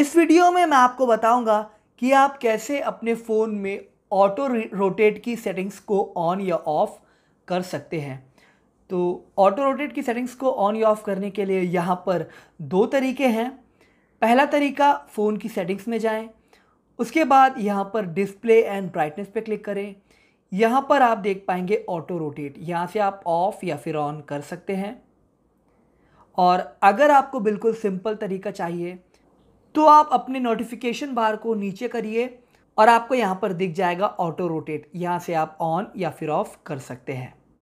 इस वीडियो में मैं आपको बताऊंगा कि आप कैसे अपने फ़ोन में ऑटो रोटेट की सेटिंग्स को ऑन या ऑफ़ कर सकते हैं तो ऑटो रोटेट की सेटिंग्स को ऑन या ऑफ़ करने के लिए यहाँ पर दो तरीके हैं पहला तरीका फ़ोन की सेटिंग्स में जाएं उसके बाद यहाँ पर डिस्प्ले एंड ब्राइटनेस पे क्लिक करें यहाँ पर आप देख पाएंगे ऑटो रोटेट यहाँ से आप ऑफ़ या फिर ऑन कर सकते हैं और अगर आपको बिल्कुल सिंपल तरीका चाहिए तो आप अपने नोटिफिकेशन बार को नीचे करिए और आपको यहाँ पर दिख जाएगा ऑटो रोटेट यहाँ से आप ऑन या फिर ऑफ कर सकते हैं